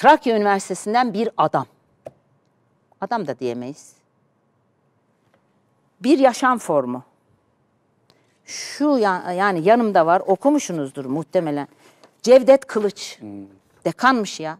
Trakya Üniversitesi'nden bir adam. Adam da diyemeyiz. Bir yaşam formu. Şu ya, yani yanımda var okumuşsunuzdur muhtemelen. Cevdet Kılıç. Hmm. Dekanmış ya.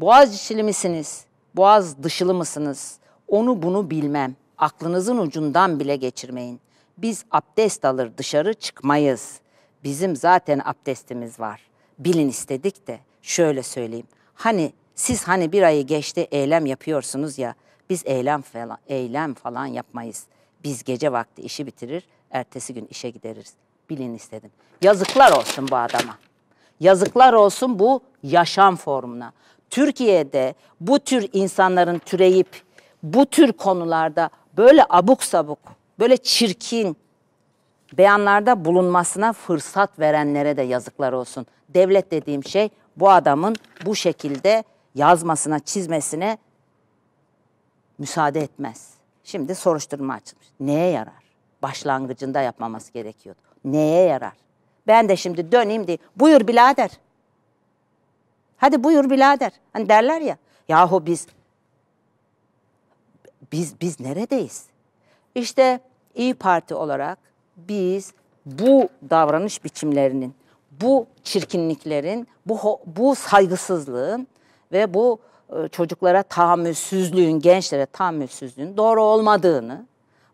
Boğaz içili misiniz? Boğaz dışılı mısınız? Onu bunu bilmem. Aklınızın ucundan bile geçirmeyin. Biz abdest alır dışarı çıkmayız. Bizim zaten abdestimiz var. Bilin istedik de şöyle söyleyeyim. Hani siz hani bir ayı geçti eylem yapıyorsunuz ya biz eylem falan, eylem falan yapmayız. Biz gece vakti işi bitirir, ertesi gün işe gideriz. Bilin istedim. Yazıklar olsun bu adama. Yazıklar olsun bu yaşam formuna. Türkiye'de bu tür insanların türeyip bu tür konularda böyle abuk sabuk, böyle çirkin, beyanlarda bulunmasına fırsat verenlere de yazıklar olsun. Devlet dediğim şey bu adamın bu şekilde yazmasına, çizmesine müsaade etmez. Şimdi soruşturma açılmış. Neye yarar? Başlangıcında yapmaması gerekiyordu. Neye yarar? Ben de şimdi döneyim diye. Buyur birader. Hadi buyur birader. Hani derler ya. Yahu biz biz biz neredeyiz? İşte İyi Parti olarak biz bu davranış biçimlerinin, bu çirkinliklerin, bu, bu saygısızlığın ve bu e, çocuklara tahammülsüzlüğün, gençlere tahammülsüzlüğün doğru olmadığını,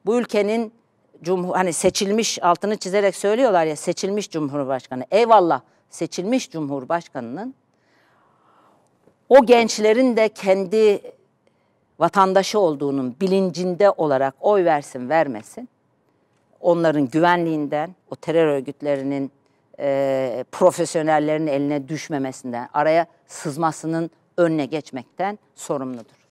bu ülkenin cumhur, hani seçilmiş altını çizerek söylüyorlar ya seçilmiş cumhurbaşkanı. Eyvallah seçilmiş cumhurbaşkanının o gençlerin de kendi vatandaşı olduğunun bilincinde olarak oy versin vermesin onların güvenliğinden, o terör örgütlerinin e, profesyonellerin eline düşmemesinden, araya sızmasının önüne geçmekten sorumludur.